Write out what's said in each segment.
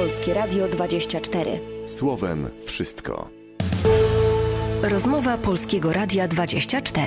Polskie Radio 24. Słowem wszystko. Rozmowa Polskiego Radia 24.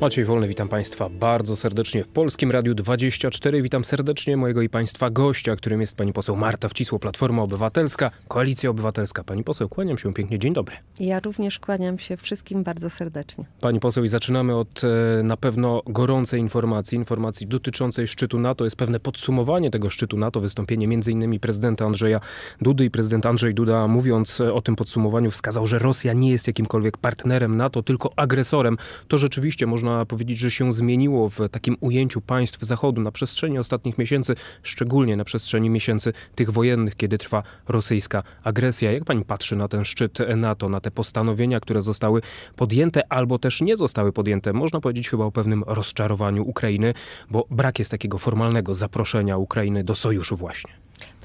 Maciej Wolny, witam Państwa bardzo serdecznie w Polskim Radiu 24. Witam serdecznie mojego i Państwa gościa, którym jest pani poseł Marta Wcisło, Platforma Obywatelska, Koalicja Obywatelska. Pani poseł, kłaniam się pięknie, dzień dobry. Ja również kłaniam się wszystkim bardzo serdecznie. Pani poseł, i zaczynamy od e, na pewno gorącej informacji, informacji dotyczącej szczytu NATO. Jest pewne podsumowanie tego szczytu NATO, wystąpienie m.in. prezydenta Andrzeja Dudy i prezydent Andrzej Duda mówiąc e, o tym podsumowaniu wskazał, że Rosja nie jest jakimkolwiek partnerem NATO, tylko agresorem. To rzeczywiście można można powiedzieć, że się zmieniło w takim ujęciu państw Zachodu na przestrzeni ostatnich miesięcy, szczególnie na przestrzeni miesięcy tych wojennych, kiedy trwa rosyjska agresja. Jak pani patrzy na ten szczyt NATO, na te postanowienia, które zostały podjęte albo też nie zostały podjęte? Można powiedzieć chyba o pewnym rozczarowaniu Ukrainy, bo brak jest takiego formalnego zaproszenia Ukrainy do sojuszu właśnie.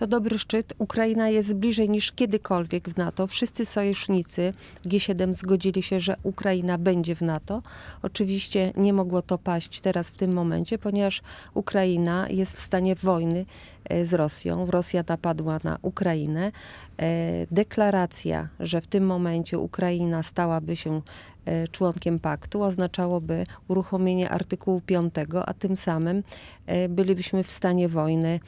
To dobry szczyt. Ukraina jest bliżej niż kiedykolwiek w NATO. Wszyscy sojusznicy G7 zgodzili się, że Ukraina będzie w NATO. Oczywiście nie mogło to paść teraz w tym momencie, ponieważ Ukraina jest w stanie wojny e, z Rosją. Rosja napadła na Ukrainę. E, deklaracja, że w tym momencie Ukraina stałaby się e, członkiem paktu, oznaczałoby uruchomienie artykułu 5, a tym samym bylibyśmy w stanie wojny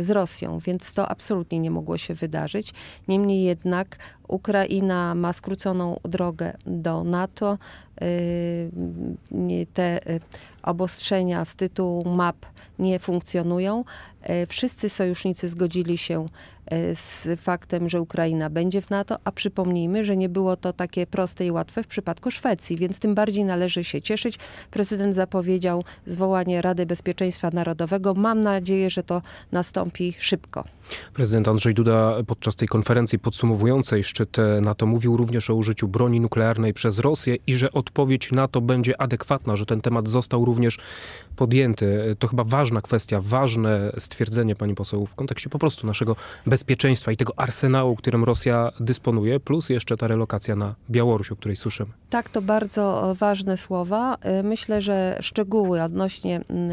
z Rosją. Więc więc to absolutnie nie mogło się wydarzyć. Niemniej jednak Ukraina ma skróconą drogę do NATO. Y, te y, obostrzenia z tytułu map nie funkcjonują. E, wszyscy sojusznicy zgodzili się e, z faktem, że Ukraina będzie w NATO, a przypomnijmy, że nie było to takie proste i łatwe w przypadku Szwecji, więc tym bardziej należy się cieszyć. Prezydent zapowiedział zwołanie Rady Bezpieczeństwa Narodowego. Mam nadzieję, że to nastąpi szybko. Prezydent Andrzej Duda podczas tej konferencji podsumowującej szczyt e, NATO mówił również o użyciu broni nuklearnej przez Rosję i że odpowiedź NATO będzie adekwatna, że ten temat został również również podjęty. To chyba ważna kwestia, ważne stwierdzenie pani poseł w kontekście po prostu naszego bezpieczeństwa i tego arsenału, którym Rosja dysponuje, plus jeszcze ta relokacja na Białoruś, o której słyszymy. Tak, to bardzo e, ważne słowa. E, myślę, że szczegóły odnośnie mm,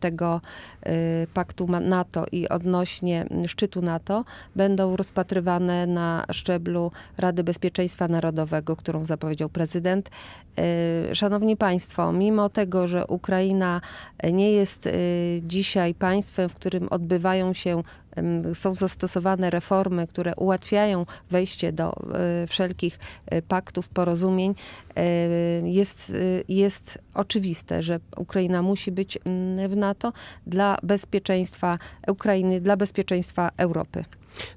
tego y, paktu NATO i odnośnie szczytu NATO będą rozpatrywane na szczeblu Rady Bezpieczeństwa Narodowego, którą zapowiedział prezydent. Y, szanowni Państwo, mimo tego, że Ukraina nie jest y, dzisiaj państwem, w którym odbywają się są zastosowane reformy, które ułatwiają wejście do e, wszelkich e, paktów, porozumień, e, jest, jest oczywiste, że Ukraina musi być mm, w NATO dla bezpieczeństwa Ukrainy, dla bezpieczeństwa Europy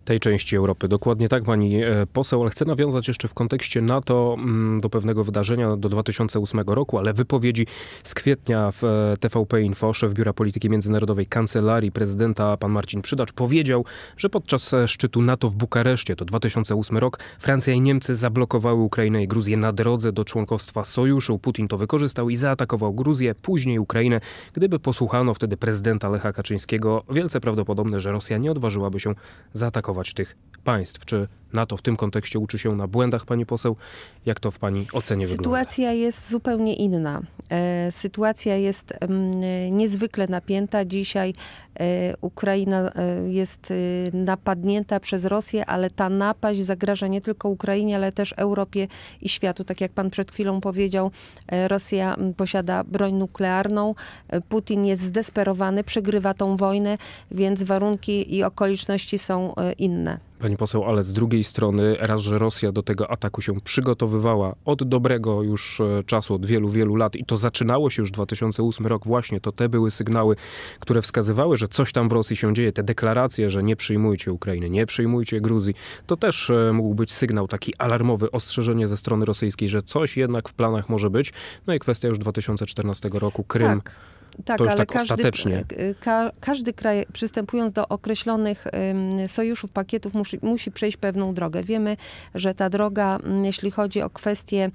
tej części Europy. Dokładnie tak, pani e, poseł, ale chcę nawiązać jeszcze w kontekście NATO mm, do pewnego wydarzenia do 2008 roku, ale wypowiedzi z kwietnia w e, TVP Info szef Biura Polityki Międzynarodowej Kancelarii Prezydenta, pan Marcin Przydacz, powiedział, że podczas e, szczytu NATO w Bukareszcie, to 2008 rok, Francja i Niemcy zablokowały Ukrainę i Gruzję na drodze do członkostwa sojuszu. Putin to wykorzystał i zaatakował Gruzję, później Ukrainę. Gdyby posłuchano wtedy prezydenta Lecha Kaczyńskiego, wielce prawdopodobne, że Rosja nie odważyłaby się za zaatakować tych państw. Czy NATO w tym kontekście uczy się na błędach, pani poseł? Jak to w pani ocenie Sytuacja wygląda? Sytuacja jest zupełnie inna. E, sytuacja jest mm, niezwykle napięta. Dzisiaj e, Ukraina e, jest napadnięta przez Rosję, ale ta napaść zagraża nie tylko Ukrainie, ale też Europie i światu. Tak jak pan przed chwilą powiedział, Rosja posiada broń nuklearną. Putin jest zdesperowany, przegrywa tą wojnę, więc warunki i okoliczności są inne. Pani poseł, ale z drugiej strony raz, że Rosja do tego ataku się przygotowywała od dobrego już e, czasu, od wielu, wielu lat i to zaczynało się już 2008 rok właśnie, to te były sygnały, które wskazywały, że coś tam w Rosji się dzieje, te deklaracje, że nie przyjmujcie Ukrainy, nie przyjmujcie Gruzji, to też e, mógł być sygnał taki alarmowy, ostrzeżenie ze strony rosyjskiej, że coś jednak w planach może być. No i kwestia już 2014 roku, Krym. Tak tak, to już ale tak każdy, ostatecznie. E, e, ka każdy kraj, przystępując do określonych ym, sojuszów, pakietów, musi, musi, przejść pewną drogę. Wiemy, że ta droga, mm, jeśli chodzi o kwestie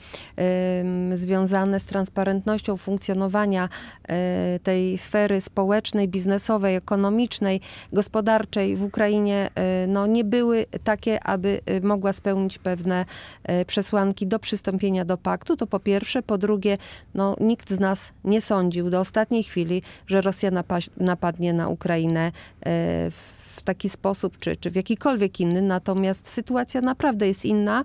związane z transparentnością funkcjonowania e, tej sfery społecznej, biznesowej, ekonomicznej, gospodarczej w Ukrainie, no, nie były takie, aby mogła spełnić pewne przesłanki do przystąpienia do paktu. To po pierwsze. Po drugie, no, nikt z nas nie sądził do ostatniej chwili, chwili, że Rosja napadnie na Ukrainę e, w taki sposób, czy, czy w jakikolwiek inny. Natomiast sytuacja naprawdę jest inna.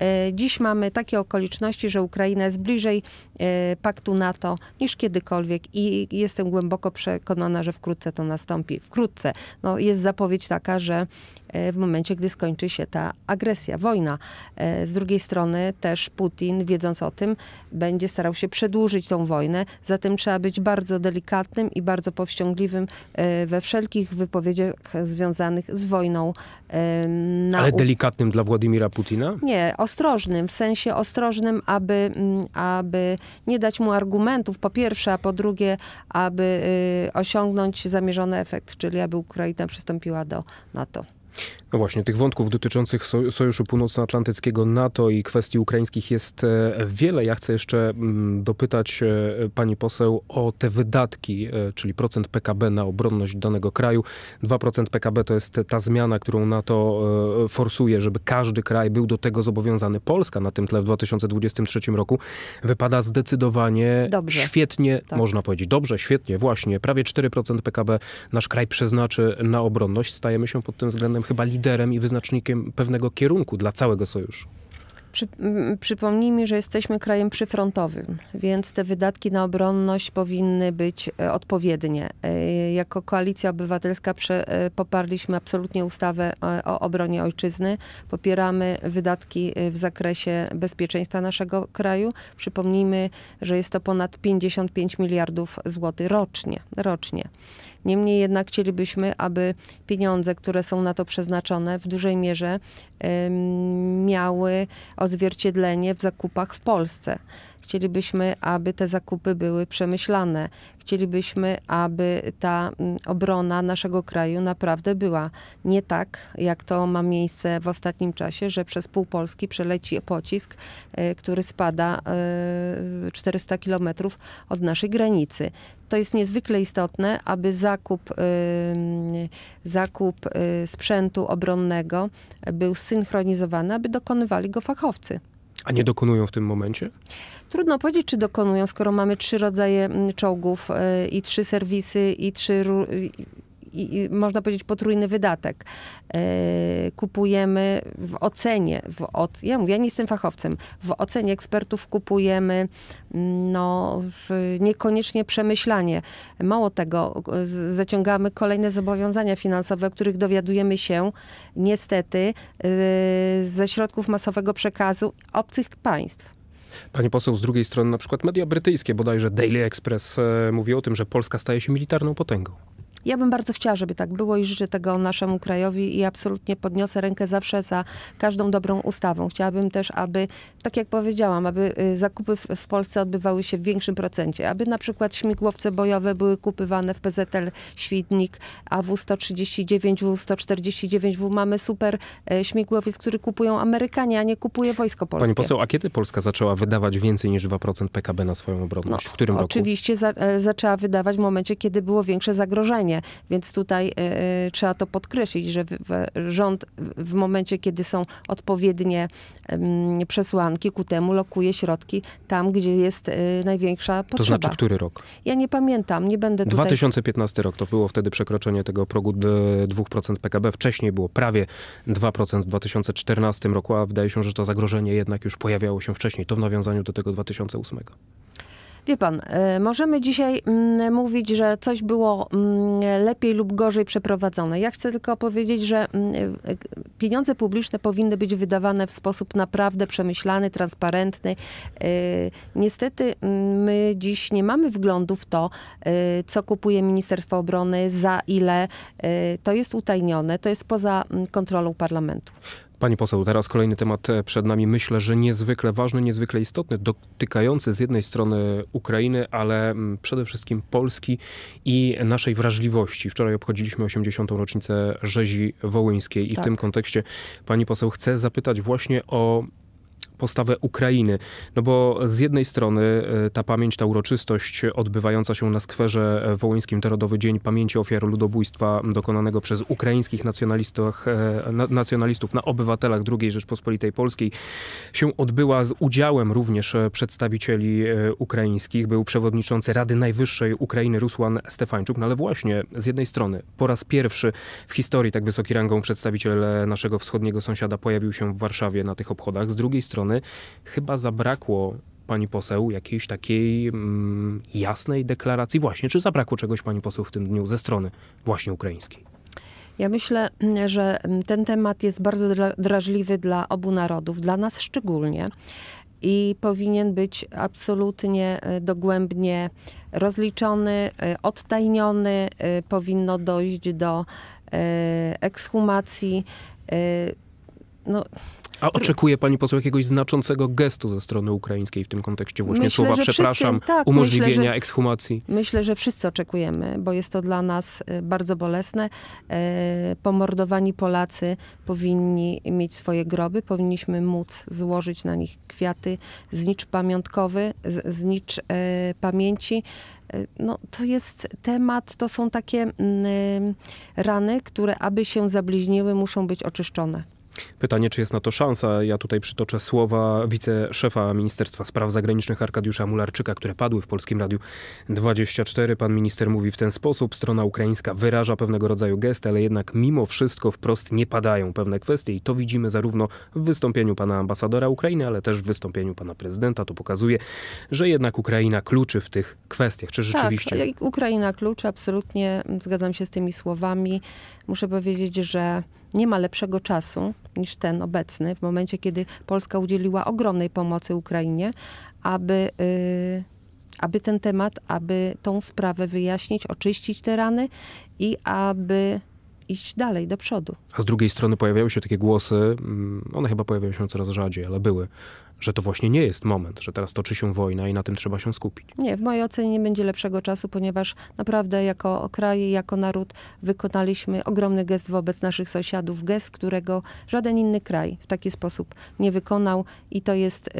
E, dziś mamy takie okoliczności, że Ukraina jest bliżej e, paktu NATO niż kiedykolwiek i jestem głęboko przekonana, że wkrótce to nastąpi. Wkrótce. No, jest zapowiedź taka, że E, w momencie, gdy skończy się ta agresja, wojna. E, z drugiej strony też Putin, wiedząc o tym, będzie starał się przedłużyć tą wojnę, zatem trzeba być bardzo delikatnym i bardzo powściągliwym e, we wszelkich wypowiedziach związanych z wojną. Na Ale delikatnym dla Władimira Putina? Nie, ostrożnym, w sensie ostrożnym, aby, mm, aby nie dać mu argumentów, po pierwsze, a po drugie, aby y, osiągnąć zamierzony efekt, czyli aby Ukraina przystąpiła do NATO. No właśnie, tych wątków dotyczących Sojuszu Północnoatlantyckiego, NATO i kwestii ukraińskich jest e, wiele. Ja chcę jeszcze mm, dopytać e, pani poseł o te wydatki, e, czyli procent PKB na obronność danego kraju. 2% PKB to jest ta zmiana, którą NATO forsuje, żeby każdy kraj był do tego zobowiązany. Polska na tym tle w 2023 roku wypada zdecydowanie dobrze. świetnie, tak. można powiedzieć dobrze, świetnie, właśnie. Prawie 4% PKB nasz kraj przeznaczy na obronność. Stajemy się pod tym względem chyba liderem i wyznacznikiem pewnego kierunku dla całego sojuszu. Przy, mm, przypomnijmy, że jesteśmy krajem przyfrontowym, więc te wydatki na obronność powinny być e, odpowiednie. E, jako Koalicja Obywatelska prze, e, poparliśmy absolutnie ustawę o obronie ojczyzny. Popieramy wydatki w zakresie bezpieczeństwa naszego kraju. Przypomnijmy, że jest to ponad 55 miliardów złotych rocznie. rocznie. Niemniej jednak chcielibyśmy, aby pieniądze, które są na to przeznaczone, w dużej mierze miały odzwierciedlenie w zakupach w Polsce. Chcielibyśmy, aby te zakupy były przemyślane. Chcielibyśmy, aby ta mm, obrona naszego kraju naprawdę była nie tak, jak to ma miejsce w ostatnim czasie, że przez pół Polski przeleci pocisk, e, który spada 400 e, kilometrów od naszej granicy to jest niezwykle istotne, aby zakup, e, zakup sprzętu obronnego był synchronizowany, aby dokonywali go fachowcy. A nie dokonują w tym momencie? Trudno powiedzieć, czy dokonują, skoro mamy trzy rodzaje mm, czołgów e, i trzy serwisy i trzy i, można powiedzieć potrójny wydatek. E, kupujemy w ocenie, w od, ja mówię, ja nie jestem fachowcem, w ocenie ekspertów kupujemy mm, no, niekoniecznie przemyślanie. Mało tego, zaciągamy kolejne zobowiązania finansowe, o których dowiadujemy się niestety e, ze środków masowego przekazu obcych państw. Pani poseł, z drugiej strony na przykład media brytyjskie, bodajże Daily Express, e, mówi o tym, że Polska staje się militarną potęgą. Ja bym bardzo chciała, żeby tak było i życzę tego naszemu krajowi i absolutnie podniosę rękę zawsze za każdą dobrą ustawą. Chciałabym też, aby, tak jak powiedziałam, aby y, zakupy w, Polsce odbywały się w większym procencie, aby na przykład śmigłowce bojowe były kupywane w PZL Świdnik, a 139 W-149, W mamy super y, śmigłowiec, który kupują Amerykanie, a nie kupuje Wojsko Polskie. Pani poseł, a kiedy Polska zaczęła wydawać więcej niż 2% PKB na swoją obronność? No, w którym oczywiście no, roku? Oczywiście za, e, zaczęła wydawać w momencie, kiedy było większe zagrożenie więc tutaj e, e, trzeba to podkreślić, że w, w rząd w momencie, kiedy są odpowiednie przesłanki ku temu, lokuje środki tam, gdzie jest e, największa potrzeba. To znaczy, który rok? Ja nie pamiętam, nie będę tutaj... 2015 rok to było wtedy przekroczenie tego progu 2% PKB. Wcześniej było prawie 2% w 2014 roku, a wydaje się, że to zagrożenie jednak już pojawiało się wcześniej. To w nawiązaniu do tego 2008. Wie pan, y, możemy dzisiaj mm, mówić, że coś było mm, lepiej lub gorzej przeprowadzone. Ja chcę tylko powiedzieć, że mm, y, y, pieniądze publiczne powinny być wydawane w sposób naprawdę przemyślany, transparentny. Niestety my dziś nie mamy wglądu w to, co kupuje Ministerstwo Obrony, za ile. To jest utajnione, to jest poza kontrolą parlamentu. Pani poseł, teraz kolejny temat e, przed nami, myślę, że niezwykle ważny, niezwykle istotny, dotykający z jednej strony Ukrainy, ale mm, przede wszystkim Polski i naszej wrażliwości. Wczoraj obchodziliśmy 80. rocznicę rzezi wołyńskiej i tak. w tym kontekście pani poseł chcę zapytać właśnie o postawę Ukrainy. No bo z jednej strony e, ta pamięć, ta uroczystość odbywająca się na skwerze e, wołyńskim terodowy Dzień Pamięci Ofiar Ludobójstwa dokonanego przez ukraińskich nacjonalistów, e, nacjonalistów na obywatelach II Rzeczpospolitej Polskiej się odbyła z udziałem również przedstawicieli ukraińskich. Był przewodniczący Rady Najwyższej Ukrainy Rusłan Stefańczuk. No ale właśnie z jednej strony po raz pierwszy w historii tak wysoki rangą przedstawiciel naszego wschodniego sąsiada pojawił się w Warszawie na tych obchodach. Z drugiej strony strony chyba zabrakło pani poseł jakiejś takiej mm, jasnej deklaracji właśnie, czy zabrakło czegoś pani poseł w tym dniu ze strony właśnie ukraińskiej? Ja myślę, że ten temat jest bardzo drażliwy dla obu narodów, dla nas szczególnie. I powinien być absolutnie y, dogłębnie rozliczony, y, odtajniony. Y, powinno dojść do ekshumacji. No, a oczekuje pani poseł jakiegoś znaczącego gestu ze strony ukraińskiej w tym kontekście właśnie myślę, słowa przepraszam, wszyscy, tak, umożliwienia myślę, że, ekshumacji? Myślę, że wszyscy oczekujemy, bo jest to dla nas y, bardzo bolesne. E, pomordowani Polacy powinni mieć swoje groby, powinniśmy móc złożyć na nich kwiaty, znicz pamiątkowy, znicz e, pamięci e, no, to jest temat, to są takie mm, rany, które aby się zabliźniły, muszą być oczyszczone. Pytanie, czy jest na to szansa? Ja tutaj przytoczę słowa wiceszefa Ministerstwa Spraw Zagranicznych Arkadiusza Mularczyka, które padły w Polskim Radiu 24. Pan minister mówi w ten sposób: strona ukraińska wyraża pewnego rodzaju gest, ale jednak mimo wszystko wprost nie padają pewne kwestie i to widzimy zarówno w wystąpieniu pana ambasadora Ukrainy, ale też w wystąpieniu pana prezydenta. To pokazuje, że jednak Ukraina kluczy w tych kwestiach. Czy tak, rzeczywiście? Tak, Ukraina kluczy, absolutnie zgadzam się z tymi słowami muszę powiedzieć, że nie ma lepszego czasu niż ten obecny, w momencie, kiedy Polska udzieliła ogromnej pomocy Ukrainie, aby, yy, aby ten temat, aby tą sprawę wyjaśnić, oczyścić te rany i aby iść dalej, do przodu. A z drugiej strony pojawiały się takie głosy, mm, one chyba pojawiają się coraz rzadziej, ale były, że to właśnie nie jest moment, że teraz toczy się wojna i na tym trzeba się skupić. Nie, w mojej ocenie nie będzie lepszego czasu, ponieważ naprawdę jako kraj, jako naród wykonaliśmy ogromny gest wobec naszych sąsiadów, gest, którego żaden inny kraj w taki sposób nie wykonał i to jest y,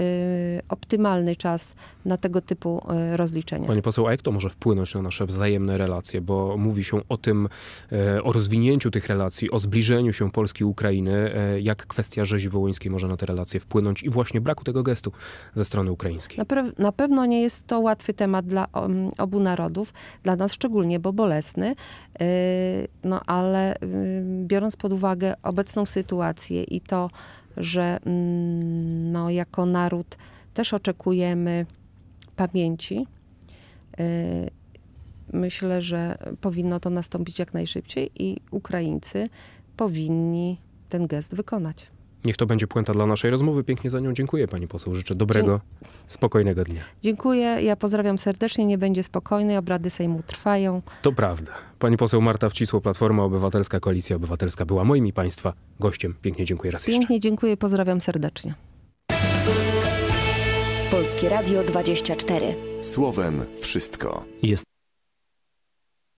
optymalny czas na tego typu e, rozliczenia. Pani poseł, a jak to może wpłynąć na nasze wzajemne relacje? Bo mówi się o tym, e, o rozwinięciu tych relacji, o zbliżeniu się Polski i Ukrainy. E, jak kwestia rzezi wołyńskiej może na te relacje wpłynąć i właśnie braku tego gestu ze strony ukraińskiej? Na, na pewno nie jest to łatwy temat dla obu narodów, dla nas szczególnie, bo bolesny. No ale mm, biorąc pod uwagę obecną sytuację i to, że mm, no, jako naród też oczekujemy pamięci. Y, myślę, że powinno to nastąpić jak najszybciej i Ukraińcy powinni ten gest wykonać. Niech to będzie puenta dla naszej rozmowy. Pięknie za nią dziękuję pani poseł. Życzę dobrego, Dzie spokojnego dnia. Dziękuję. Ja pozdrawiam serdecznie. Nie będzie spokojnej. Obrady Sejmu trwają. To prawda. Pani poseł Marta Wcisło, Platforma Obywatelska, Koalicja Obywatelska była moim i państwa gościem. Pięknie dziękuję raz Pięknie jeszcze. Pięknie dziękuję. Pozdrawiam serdecznie. Polskie Radio 24. Słowem wszystko. Jest